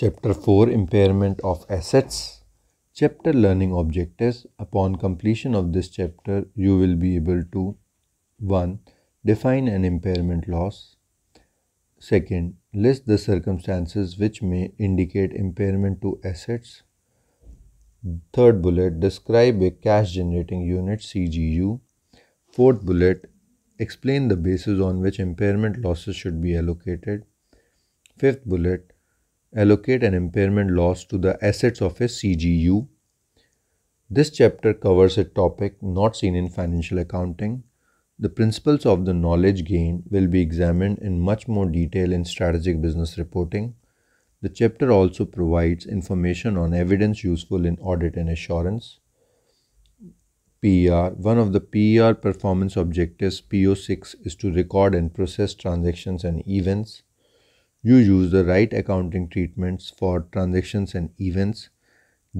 Chapter 4 Impairment of Assets Chapter Learning Objectives Upon completion of this chapter, you will be able to 1. Define an impairment loss. 2. List the circumstances which may indicate impairment to assets. Third bullet Describe a cash generating unit CGU. Fourth bullet Explain the basis on which impairment losses should be allocated. Fifth bullet allocate an impairment loss to the assets of a CGU. This chapter covers a topic not seen in financial accounting. The principles of the knowledge gain will be examined in much more detail in strategic business reporting. The chapter also provides information on evidence useful in audit and assurance. PER, one of the PER performance objectives PO6 is to record and process transactions and events you use the right accounting treatments for transactions and events.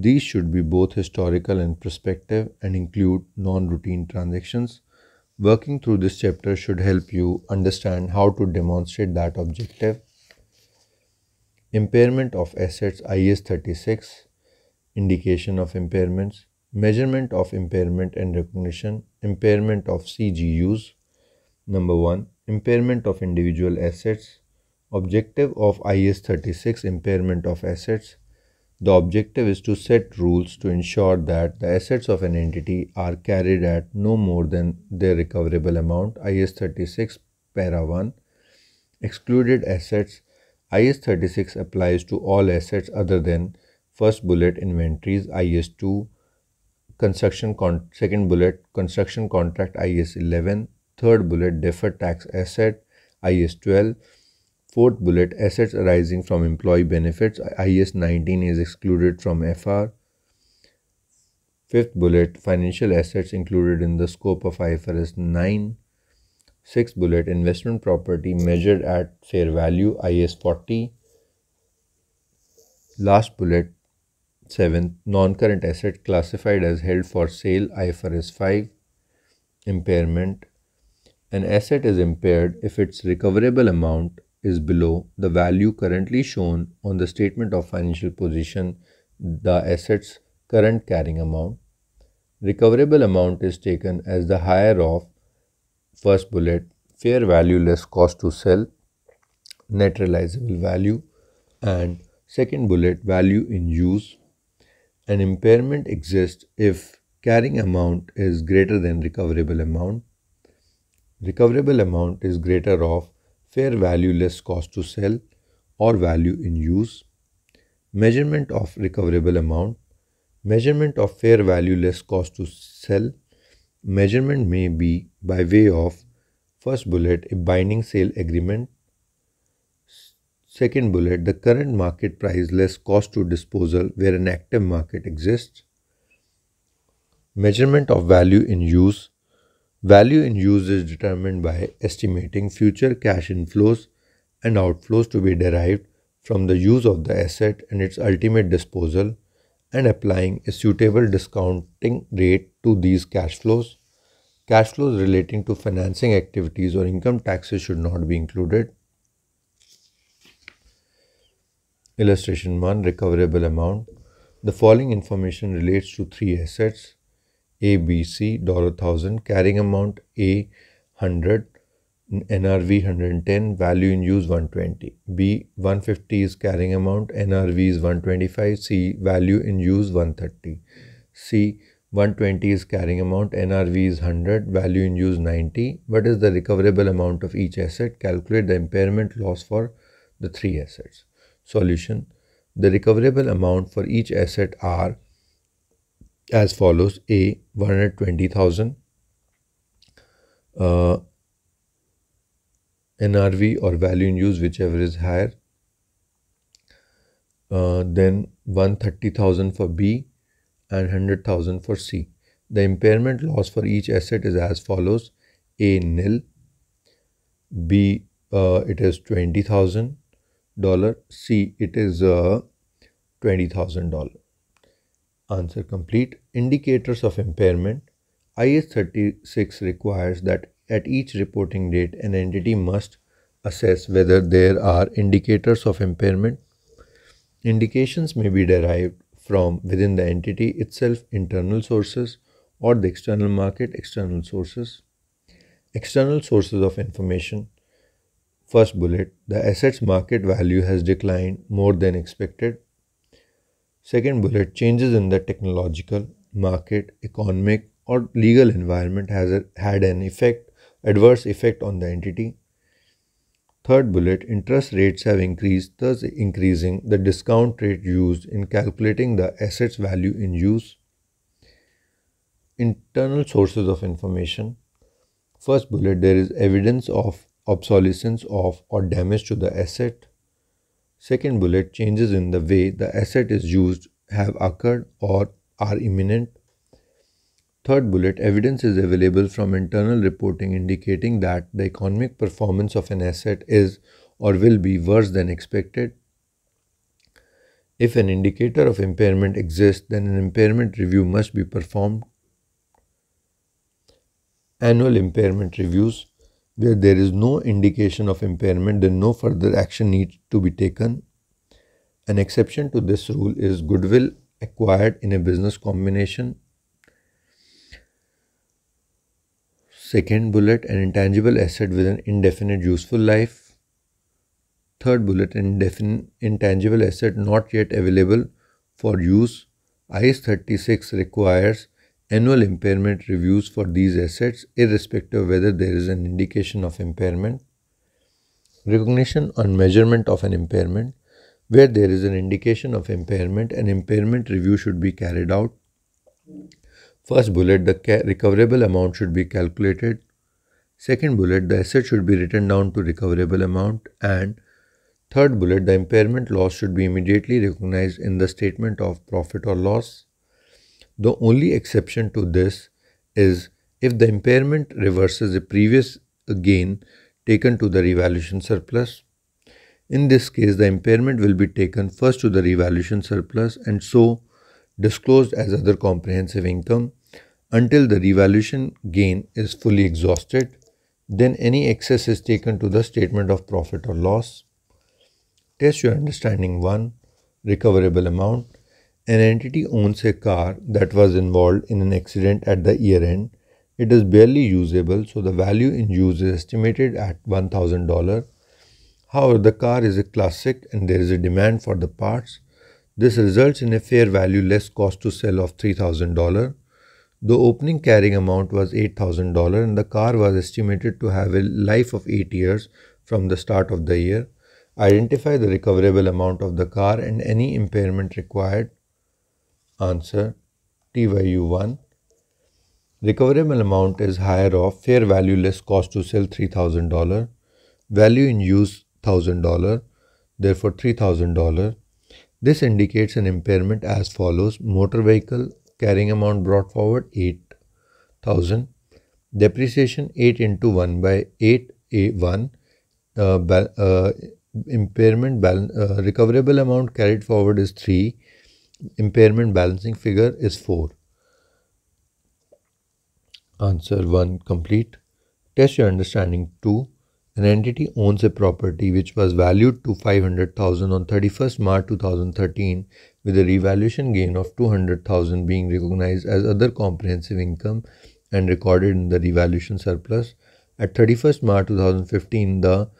These should be both historical and prospective and include non-routine transactions. Working through this chapter should help you understand how to demonstrate that objective. Impairment of assets IS 36 Indication of impairments Measurement of impairment and recognition Impairment of CGUs Number 1 Impairment of individual assets Objective of IS36 impairment of assets. The objective is to set rules to ensure that the assets of an entity are carried at no more than their recoverable amount IS36 para 1. Excluded assets IS36 applies to all assets other than first bullet inventories IS2 construction con second bullet construction contract IS11 third bullet deferred tax asset IS12 Fourth bullet, assets arising from employee benefits, IS 19 is excluded from FR. Fifth bullet, financial assets included in the scope of IFRS 9. Sixth bullet, investment property measured at fair value, IS 40. Last bullet, seventh, non-current asset classified as held for sale, IFRS 5. Impairment, an asset is impaired if its recoverable amount is below the value currently shown on the statement of financial position, the asset's current carrying amount. Recoverable amount is taken as the higher of first bullet, fair value less cost to sell, net realizable value, and second bullet, value in use. An impairment exists if carrying amount is greater than recoverable amount. Recoverable amount is greater of fair value less cost to sell or value in use, measurement of recoverable amount, measurement of fair value less cost to sell. Measurement may be by way of first bullet a binding sale agreement, second bullet the current market price less cost to disposal where an active market exists, measurement of value in use Value in use is determined by estimating future cash inflows and outflows to be derived from the use of the asset and its ultimate disposal and applying a suitable discounting rate to these cash flows. Cash flows relating to financing activities or income taxes should not be included. Illustration 1 Recoverable Amount The following information relates to three assets ABC dollar 1000 carrying amount A 100 NRV 110 value in use 120 B 150 is carrying amount NRV is 125 C value in use 130 C 120 is carrying amount NRV is 100 value in use 90 what is the recoverable amount of each asset calculate the impairment loss for the three assets solution the recoverable amount for each asset are as follows A 120,000 uh, NRV or value in use whichever is higher uh, then 130,000 for B and 100,000 for C. The impairment loss for each asset is as follows A nil B uh, it is $20,000 C it is uh, $20,000 Answer complete. Indicators of impairment. IS 36 requires that at each reporting date an entity must assess whether there are indicators of impairment. Indications may be derived from within the entity itself, internal sources, or the external market, external sources. External sources of information. First bullet, the assets market value has declined more than expected. Second bullet changes in the technological, market, economic, or legal environment has a, had an effect adverse effect on the entity. Third bullet interest rates have increased, thus increasing the discount rate used in calculating the assets value in use. Internal sources of information. First bullet there is evidence of obsolescence of or damage to the asset. Second bullet changes in the way the asset is used have occurred or are imminent. Third bullet evidence is available from internal reporting indicating that the economic performance of an asset is or will be worse than expected. If an indicator of impairment exists, then an impairment review must be performed. Annual impairment reviews where there is no indication of impairment, then no further action needs to be taken. An exception to this rule is goodwill acquired in a business combination. Second bullet, an intangible asset with an indefinite useful life. Third bullet, an intangible asset not yet available for use. IS 36 requires annual impairment reviews for these assets irrespective of whether there is an indication of impairment, recognition on measurement of an impairment, where there is an indication of impairment, an impairment review should be carried out. First bullet, the recoverable amount should be calculated. Second bullet, the asset should be written down to recoverable amount. And third bullet, the impairment loss should be immediately recognized in the statement of profit or loss. The only exception to this is if the impairment reverses a previous gain taken to the revaluation surplus. In this case, the impairment will be taken first to the revaluation surplus and so disclosed as other comprehensive income until the revaluation gain is fully exhausted. Then any excess is taken to the statement of profit or loss. Test your understanding 1 recoverable amount an entity owns a car that was involved in an accident at the year end. It is barely usable, so the value in use is estimated at $1,000. However, the car is a classic and there is a demand for the parts. This results in a fair value less cost to sell of $3,000. The opening carrying amount was $8,000 and the car was estimated to have a life of 8 years from the start of the year. Identify the recoverable amount of the car and any impairment required Answer T value 1. Recoverable amount is higher of fair value less cost to sell $3,000. Value in use $1,000. Therefore $3,000. This indicates an impairment as follows. Motor vehicle carrying amount brought forward 8,000. Depreciation 8 into 1 by 8 A1. Uh, ba uh, impairment balance, uh, recoverable amount carried forward is 3 impairment balancing figure is 4. Answer 1 complete. Test your understanding 2. An entity owns a property which was valued to 500,000 on 31st March 2013 with a revaluation gain of 200,000 being recognized as other comprehensive income and recorded in the revaluation surplus. At 31st March 2015, the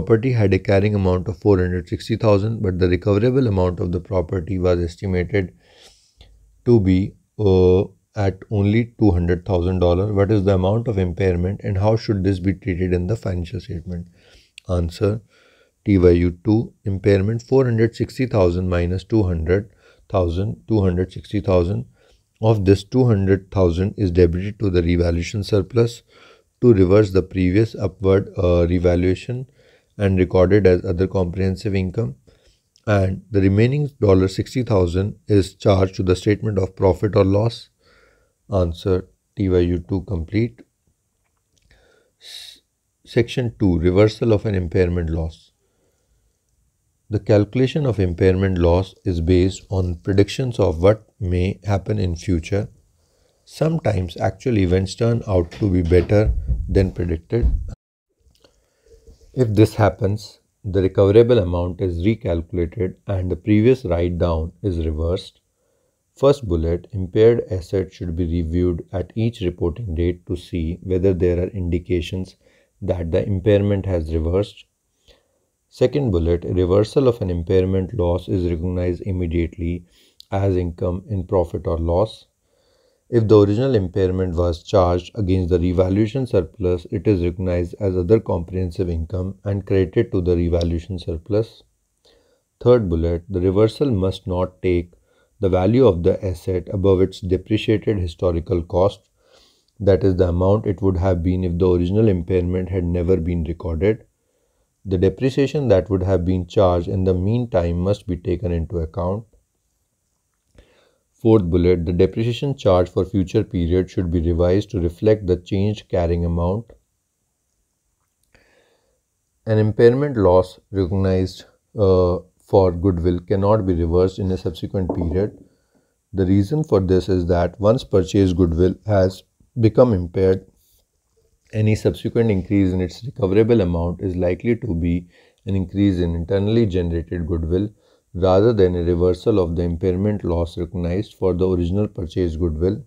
property had a carrying amount of 460,000 but the recoverable amount of the property was estimated to be uh, at only $200,000. What is the amount of impairment and how should this be treated in the financial statement? Answer TYU2 impairment 460,000 minus 200,000 260,000 of this 200,000 is debited to the revaluation surplus to reverse the previous upward uh, revaluation and recorded as other comprehensive income and the remaining dollar 60000 is charged to the statement of profit or loss answer tyu2 complete S section 2 reversal of an impairment loss the calculation of impairment loss is based on predictions of what may happen in future sometimes actual events turn out to be better than predicted if this happens, the recoverable amount is recalculated and the previous write down is reversed. First bullet, impaired assets should be reviewed at each reporting date to see whether there are indications that the impairment has reversed. Second bullet, reversal of an impairment loss is recognized immediately as income in profit or loss. If the original impairment was charged against the revaluation surplus, it is recognized as other comprehensive income and credited to the revaluation surplus. Third bullet, the reversal must not take the value of the asset above its depreciated historical cost, that is the amount it would have been if the original impairment had never been recorded. The depreciation that would have been charged in the meantime must be taken into account. Fourth bullet, the depreciation charge for future period should be revised to reflect the changed carrying amount. An impairment loss recognized uh, for goodwill cannot be reversed in a subsequent period. The reason for this is that once purchased goodwill has become impaired, any subsequent increase in its recoverable amount is likely to be an increase in internally generated goodwill rather than a reversal of the impairment loss recognized for the original purchase goodwill.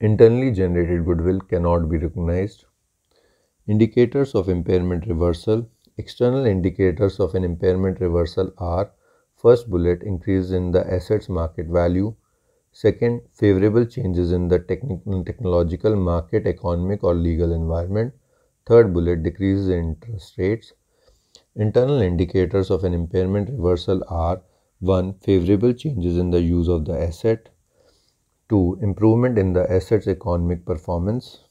Internally generated goodwill cannot be recognized. Indicators of impairment reversal External indicators of an impairment reversal are first bullet increase in the assets market value, second favorable changes in the technical technological market economic or legal environment, third bullet decreases in interest rates, Internal indicators of an impairment reversal are 1. Favorable changes in the use of the asset, 2. Improvement in the asset's economic performance.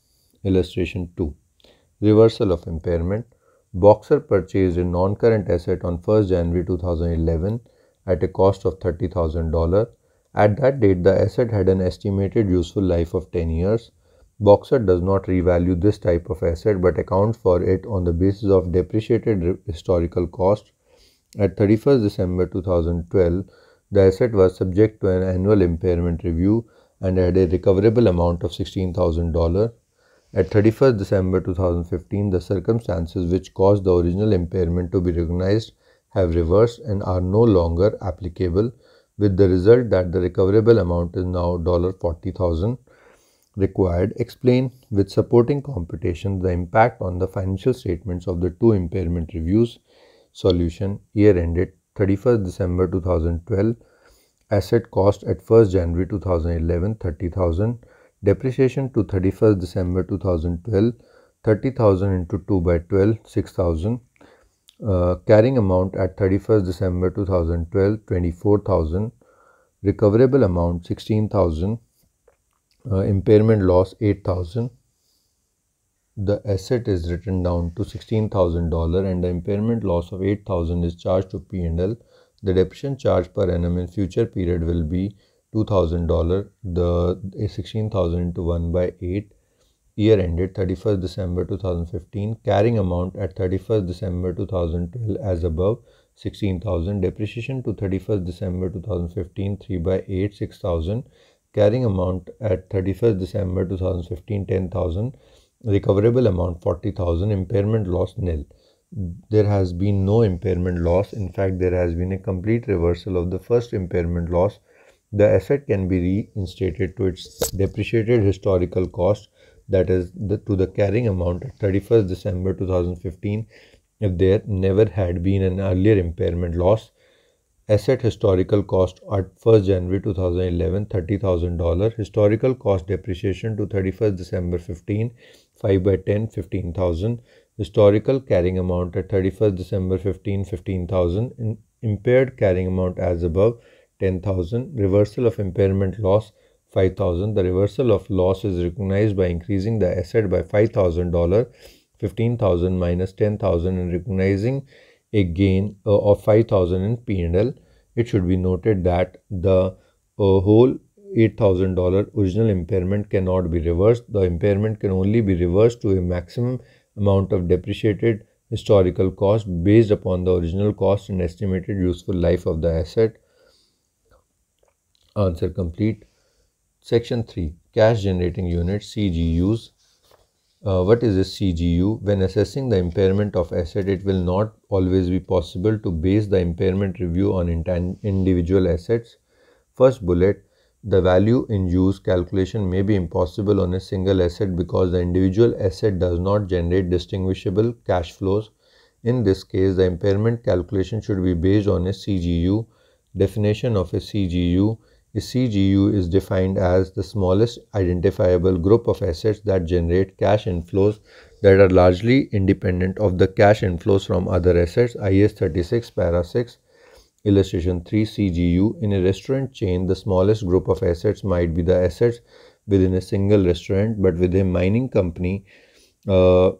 Illustration 2. Reversal of impairment. Boxer purchased a non current asset on 1st January 2011 at a cost of $30,000. At that date, the asset had an estimated useful life of 10 years. Boxer does not revalue this type of asset but accounts for it on the basis of depreciated historical cost. At 31st December 2012, the asset was subject to an annual impairment review and had a recoverable amount of $16,000. At 31st December 2015, the circumstances which caused the original impairment to be recognized have reversed and are no longer applicable, with the result that the recoverable amount is now $40,000 required explain with supporting computation the impact on the financial statements of the two impairment reviews solution year ended 31st December 2012 asset cost at 1st January 2011 30000 depreciation to 31st December 2012 30000 into 2 by 12 6000 uh, carrying amount at 31st December 2012 24000 recoverable amount 16000 uh, impairment loss 8000 the asset is written down to $16,000 and the impairment loss of 8000 is charged to P&L the depreciation charge per annum in future period will be $2,000 the eh, 16,000 to 1 by 8 year ended 31st December 2015 carrying amount at 31st December 2012 as above 16,000 depreciation to 31st December 2015 3 by 8 6,000 carrying amount at 31st December 2015 10,000 recoverable amount 40,000 impairment loss nil there has been no impairment loss in fact there has been a complete reversal of the first impairment loss the asset can be reinstated to its depreciated historical cost that is the, to the carrying amount at 31st December 2015 if there never had been an earlier impairment loss Asset historical cost at 1st January 2011 $30,000. Historical cost depreciation to 31st December 15 5 by 10 15,000. Historical carrying amount at 31st December 15 15,000. Impaired carrying amount as above 10,000. Reversal of impairment loss 5,000. The reversal of loss is recognized by increasing the asset by $5,000 $15,000 minus 10,000 and recognizing a gain uh, of 5000 in P&L. It should be noted that the uh, whole $8,000 original impairment cannot be reversed. The impairment can only be reversed to a maximum amount of depreciated historical cost based upon the original cost and estimated useful life of the asset. Answer complete. Section 3 Cash Generating Unit CGUs uh, what is a CGU? When assessing the impairment of asset, it will not always be possible to base the impairment review on individual assets. First bullet, the value in use calculation may be impossible on a single asset because the individual asset does not generate distinguishable cash flows. In this case, the impairment calculation should be based on a CGU. Definition of a CGU a CGU is defined as the smallest identifiable group of assets that generate cash inflows that are largely independent of the cash inflows from other assets IS 36 para 6 illustration 3 CGU in a restaurant chain the smallest group of assets might be the assets within a single restaurant but with a mining company uh,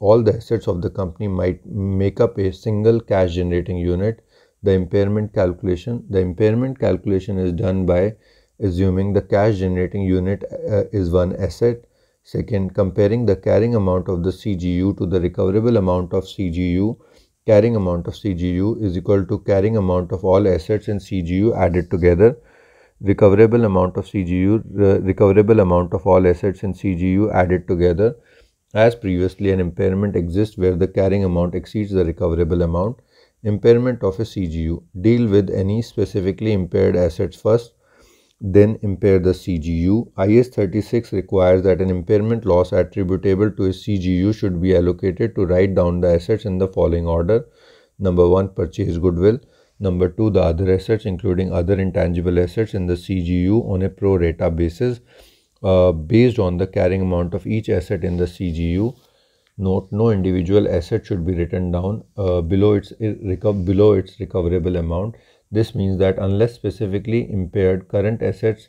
all the assets of the company might make up a single cash generating unit the impairment calculation. The impairment calculation is done by assuming the cash generating unit uh, is one asset. Second, comparing the carrying amount of the CGU to the recoverable amount of CGU. Carrying amount of CGU is equal to carrying amount of all assets in CGU added together. Recoverable amount of CGU, uh, recoverable amount of all assets in CGU added together. As previously, an impairment exists where the carrying amount exceeds the recoverable amount impairment of a CGU. Deal with any specifically impaired assets first, then impair the CGU. IS 36 requires that an impairment loss attributable to a CGU should be allocated to write down the assets in the following order. Number 1 purchase goodwill. Number 2 the other assets including other intangible assets in the CGU on a pro rata basis uh, based on the carrying amount of each asset in the CGU. Note, no individual asset should be written down uh, below, its, uh, below its recoverable amount. This means that unless specifically impaired, current assets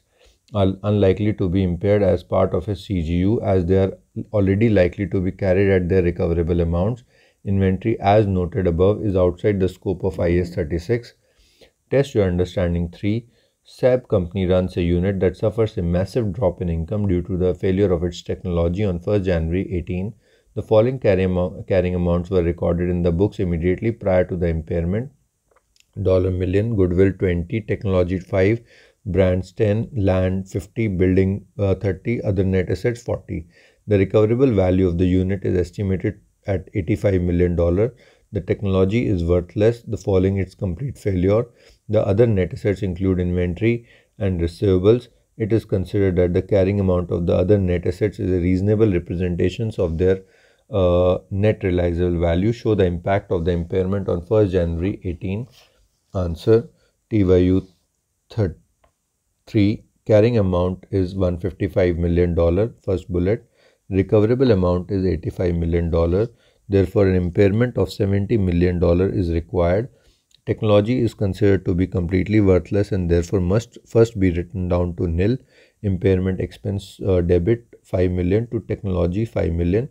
are unlikely to be impaired as part of a CGU as they are already likely to be carried at their recoverable amounts. Inventory as noted above is outside the scope of IS 36. Test your understanding 3. SAP company runs a unit that suffers a massive drop in income due to the failure of its technology on 1st January 18 the following carrying amounts were recorded in the books immediately prior to the impairment. Dollar million, goodwill 20, technology 5, brands 10, land 50, building uh, 30, other net assets 40. The recoverable value of the unit is estimated at $85 million. The technology is worthless, the following its complete failure. The other net assets include inventory and receivables. It is considered that the carrying amount of the other net assets is a reasonable representation of their uh, net realizable value show the impact of the impairment on 1st January 18 answer T Y 3 carrying amount is 155 million dollar first bullet recoverable amount is 85 million dollar therefore an impairment of 70 million dollar is required technology is considered to be completely worthless and therefore must first be written down to nil impairment expense uh, debit 5 million to technology 5 million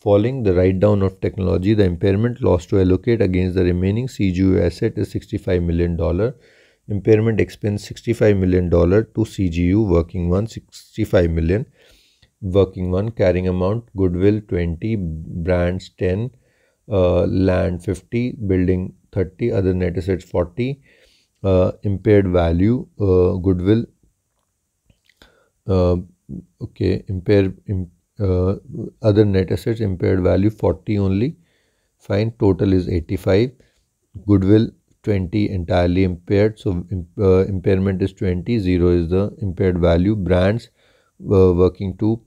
Following the write-down of technology, the impairment loss to allocate against the remaining CGU asset is $65 million, impairment expense $65 million to CGU working one $65 million, working one carrying amount, goodwill 20, brands 10, uh, land 50, building 30, other net assets 40, uh, impaired value, uh, goodwill, uh, okay, impaired, imp uh, other net assets impaired value 40 only fine total is 85 goodwill 20 entirely impaired so uh, impairment is 20 0 is the impaired value brands uh, working to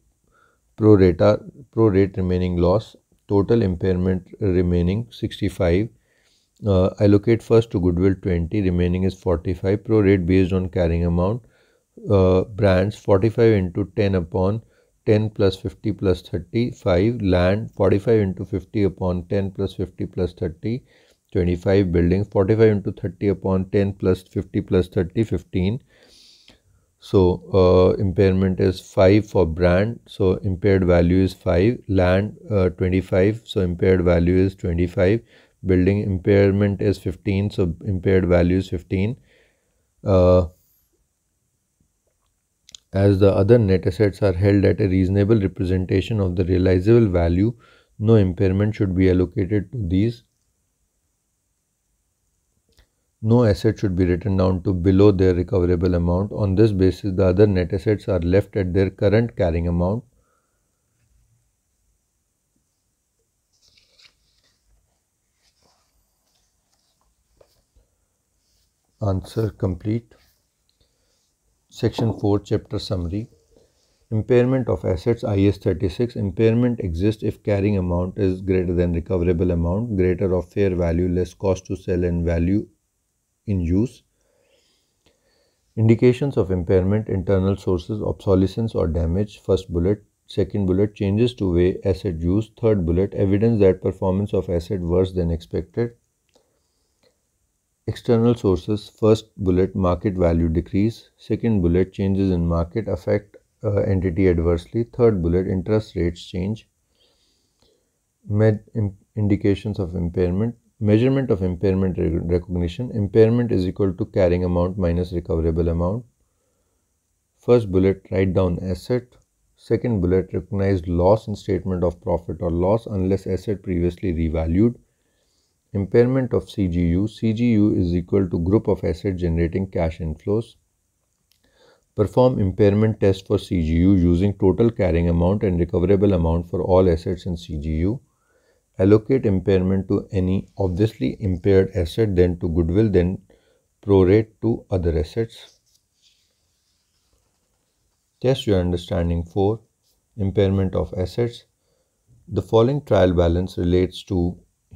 pro rata pro rate remaining loss total impairment remaining 65 uh, allocate first to goodwill 20 remaining is 45 pro rate based on carrying amount uh, brands 45 into 10 upon 10 plus 50 plus 35 land 45 into 50 upon 10 plus 50 plus 30, 25 building 45 into 30 upon 10 plus 50 plus 30, 15. So uh, impairment is 5 for brand. So impaired value is 5, land uh, 25. So impaired value is 25, building impairment is 15. So impaired value is 15. Uh, as the other net assets are held at a reasonable representation of the realizable value, no impairment should be allocated to these. No asset should be written down to below their recoverable amount. On this basis, the other net assets are left at their current carrying amount. Answer complete. Section 4, Chapter Summary Impairment of assets IS 36 Impairment exists if carrying amount is greater than recoverable amount, greater of fair value, less cost to sell and value in use. Indications of impairment, internal sources, obsolescence or damage, first bullet, second bullet, changes to way asset use, third bullet, evidence that performance of asset worse than expected, External sources first bullet market value decrease, second bullet changes in market affect uh, entity adversely, third bullet interest rates change, med indications of impairment, measurement of impairment re recognition, impairment is equal to carrying amount minus recoverable amount. First bullet write down asset, second bullet recognize loss in statement of profit or loss unless asset previously revalued. Impairment of CGU. CGU is equal to group of asset generating cash inflows. Perform impairment test for CGU using total carrying amount and recoverable amount for all assets in CGU. Allocate impairment to any obviously impaired asset, then to goodwill, then prorate to other assets. Test your understanding for impairment of assets. The following trial balance relates to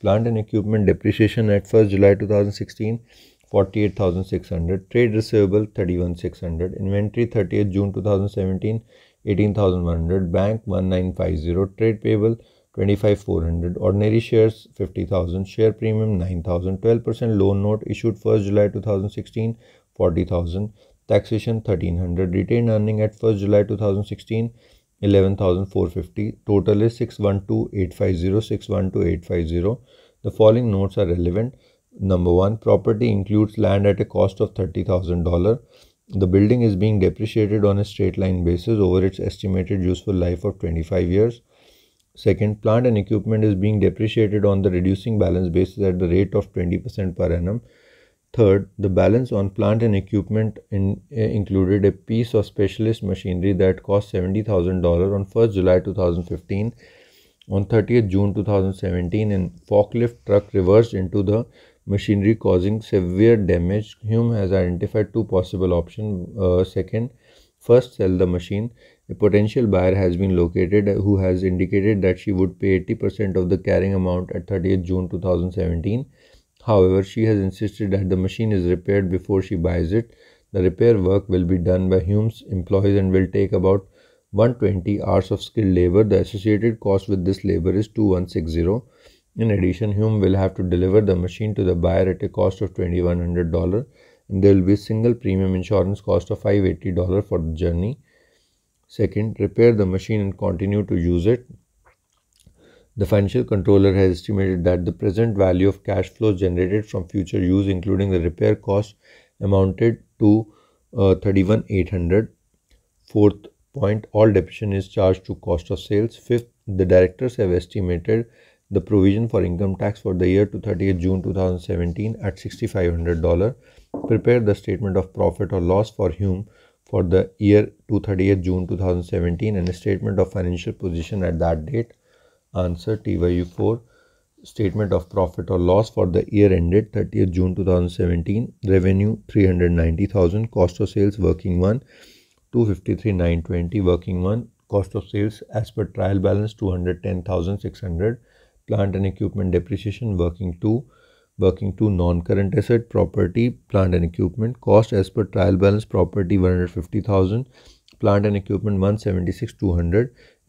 Plant and equipment depreciation at 1st July 2016 48,600. Trade receivable 31,600. Inventory 30th June 2017 18,100. Bank 1950. Trade payable 25,400. Ordinary shares 50,000. Share premium 9,000. 12% loan note issued 1st July 2016 40,000. Taxation 1300. Retained earning at 1st July 2016 11450 total is 612850 612850 the following notes are relevant number 1 property includes land at a cost of $30000 the building is being depreciated on a straight line basis over its estimated useful life of 25 years second plant and equipment is being depreciated on the reducing balance basis at the rate of 20% per annum Third, the balance on plant and equipment in, uh, included a piece of specialist machinery that cost $70,000 on 1st July 2015. On 30th June 2017, a forklift truck reversed into the machinery causing severe damage. Hume has identified two possible options. Uh, second, first sell the machine. A potential buyer has been located who has indicated that she would pay 80% of the carrying amount at 30th June 2017 However, she has insisted that the machine is repaired before she buys it. The repair work will be done by Hume's employees and will take about 120 hours of skilled labor. The associated cost with this labor is 2160. In addition, Hume will have to deliver the machine to the buyer at a cost of $2100 and there will be a single premium insurance cost of $580 for the journey. Second, repair the machine and continue to use it. The financial controller has estimated that the present value of cash flows generated from future use, including the repair cost, amounted to uh, 31,800. Fourth point, all depreciation is charged to cost of sales. Fifth, the directors have estimated the provision for income tax for the year to 30th June 2017 at $6,500. Prepare the statement of profit or loss for Hume for the year to 30th June 2017 and a statement of financial position at that date Answer TYU4 Statement of profit or loss for the year ended 30th June 2017. Revenue 390,000. Cost of sales working 1 253,920. Working 1. Cost of sales as per trial balance 210,600. Plant and equipment depreciation working 2 working two non-current asset property plant and equipment cost as per trial balance property 150000 plant and equipment 176 200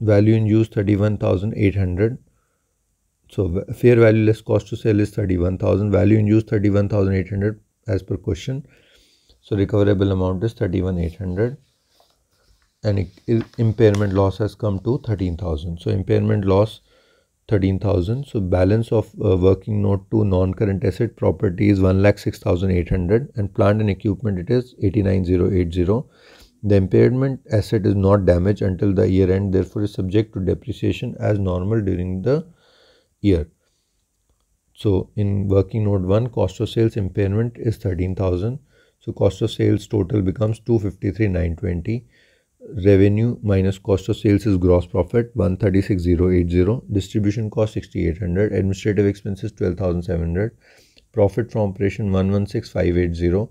value in use 31800 so fair value less cost to sell is 31000 value in use 31800 as per question so recoverable amount is 31800 and impairment loss has come to 13000 so impairment loss 13000 so balance of uh, working note to non current asset property is 1 lakh 6800 and plant and equipment it is 89080 the impairment asset is not damaged until the year end, therefore is subject to depreciation as normal during the year. So in working note 1, cost of sales impairment is 13,000. So cost of sales total becomes 253,920. Revenue minus cost of sales is gross profit 136,080. Distribution cost 6,800. Administrative expenses 12,700. Profit from operation 116,580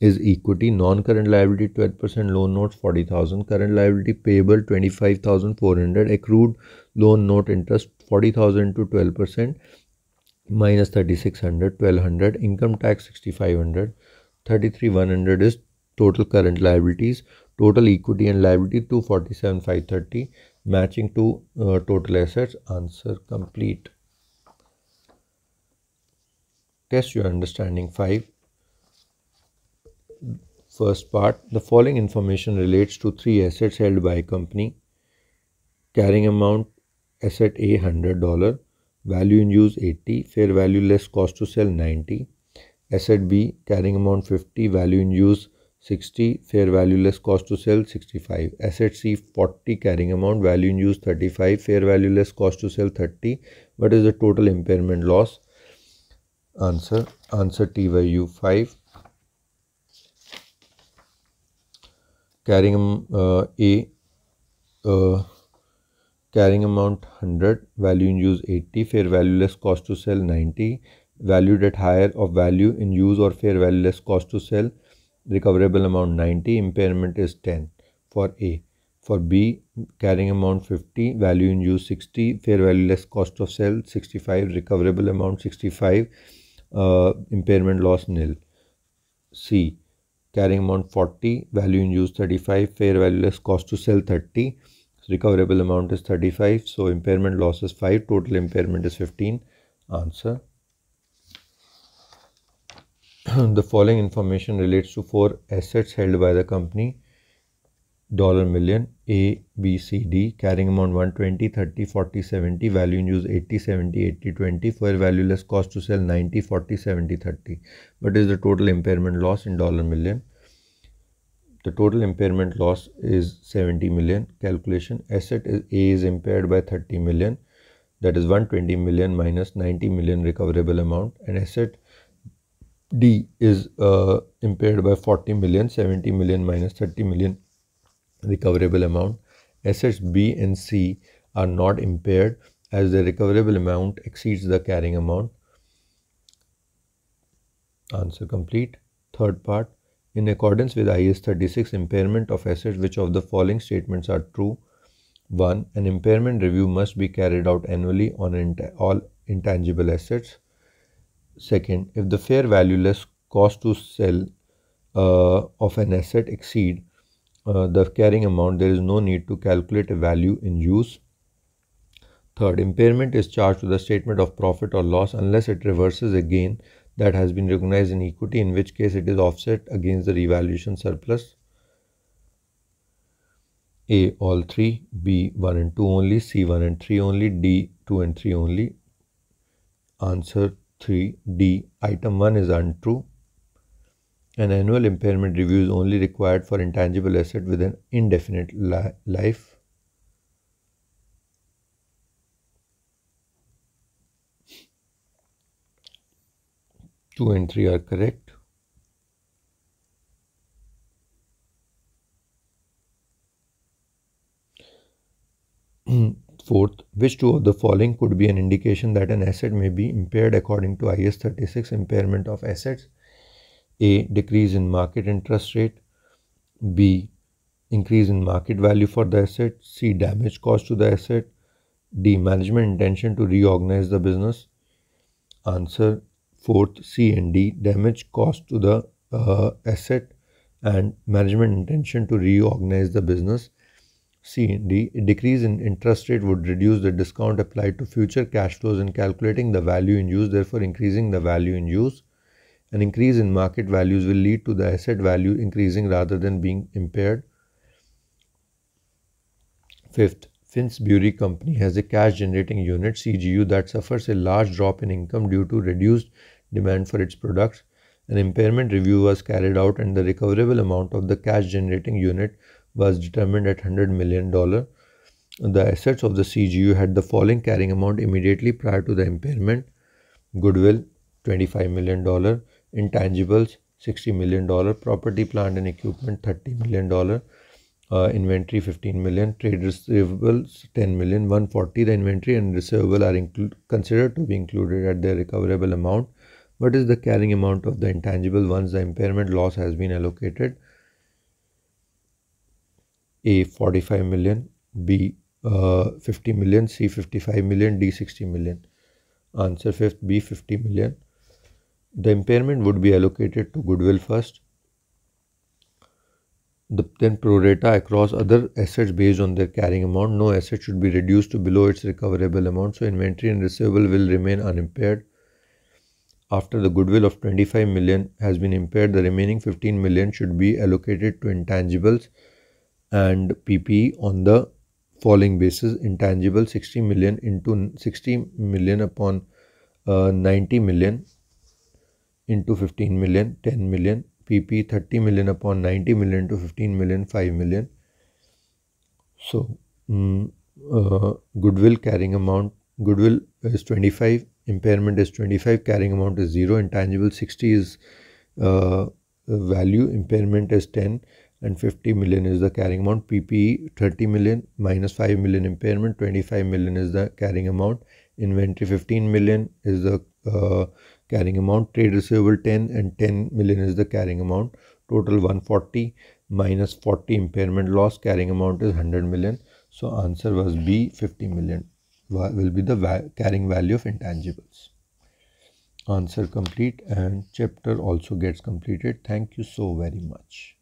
is equity, non-current liability 12% loan notes 40,000, current liability payable 25,400, accrued loan note interest 40,000 to 12%, minus 3600, 1200, income tax 6500, 33100 is total current liabilities, total equity and liability 247,530, matching to uh, total assets, answer complete. Test your understanding 5 first part, the following information relates to three assets held by a company. Carrying amount asset A $100, value in use 80, fair value less cost to sell 90. Asset B carrying amount 50, value in use 60, fair value less cost to sell 65. Asset C 40 carrying amount, value in use 35, fair value less cost to sell 30. What is the total impairment loss? Answer answer TYU 5 carrying uh, A uh, carrying amount 100 value in use 80 fair value less cost to sell 90 valued at higher of value in use or fair value less cost to sell recoverable amount 90 impairment is 10 for A for B carrying amount 50 value in use 60 fair value less cost of sale 65 recoverable amount 65 uh, impairment loss nil C carrying amount 40 value in use 35 fair value less cost to sell 30 so recoverable amount is 35 so impairment loss is 5 total impairment is 15 answer the following information relates to four assets held by the company dollar million A, B, C, D, carrying amount 120, 30, 40, 70, value in use 80, 70, 80, 20, value less cost to sell 90, 40, 70, 30. What is the total impairment loss in dollar million? The total impairment loss is 70 million. Calculation asset is A is impaired by 30 million, that is 120 million minus 90 million recoverable amount, and asset D is uh, impaired by 40 million, 70 million minus 30 million recoverable amount. Assets B and C are not impaired as the recoverable amount exceeds the carrying amount. Answer complete. Third part. In accordance with IS 36, impairment of assets which of the following statements are true? 1. An impairment review must be carried out annually on int all intangible assets. Second, if the fair value less cost to sell uh, of an asset exceed uh, the carrying amount, there is no need to calculate a value in use. Third, impairment is charged to the statement of profit or loss unless it reverses a gain that has been recognized in equity, in which case it is offset against the revaluation surplus. A, all three, B, 1 and 2 only, C, 1 and 3 only, D, 2 and 3 only. Answer 3, D, item 1 is untrue. An annual impairment review is only required for intangible asset with an indefinite li life. Two and three are correct. Fourth, which two of the following could be an indication that an asset may be impaired according to IS 36 impairment of assets? A. Decrease in market interest rate. B. Increase in market value for the asset. C. Damage caused to the asset. D. Management intention to reorganize the business. Answer fourth C and D. Damage caused to the uh, asset and management intention to reorganize the business. C and D. A decrease in interest rate would reduce the discount applied to future cash flows in calculating the value in use, therefore increasing the value in use. An increase in market values will lead to the asset value increasing rather than being impaired. Fifth, Finsbury Company has a cash generating unit CGU that suffers a large drop in income due to reduced demand for its products. An impairment review was carried out and the recoverable amount of the cash generating unit was determined at $100 million. The assets of the CGU had the following carrying amount immediately prior to the impairment goodwill $25 million intangibles $60 million property plant and equipment $30 million uh, inventory 15 million trade receivables 10 million 140 the inventory and receivable are considered to be included at their recoverable amount what is the carrying amount of the intangible once the impairment loss has been allocated a 45 million b uh, 50 million c 55 million d 60 million answer fifth b 50 million the impairment would be allocated to goodwill first, the, then prorata across other assets based on their carrying amount. No asset should be reduced to below its recoverable amount, so inventory and receivable will remain unimpaired. After the goodwill of 25 million has been impaired, the remaining 15 million should be allocated to intangibles and PPE on the following basis: intangible 60 million into 60 million upon uh, 90 million into 15 million, 10 million, PP 30 million upon 90 million to 15 million, 5 million. So um, uh, goodwill carrying amount, goodwill is 25, impairment is 25, carrying amount is 0, intangible 60 is uh, value, impairment is 10 and 50 million is the carrying amount. PPE 30 million minus 5 million impairment, 25 million is the carrying amount. Inventory 15 million is the uh, carrying amount trade receivable 10 and 10 million is the carrying amount total 140 minus 40 impairment loss carrying amount is 100 million so answer was b 50 million will be the va carrying value of intangibles answer complete and chapter also gets completed thank you so very much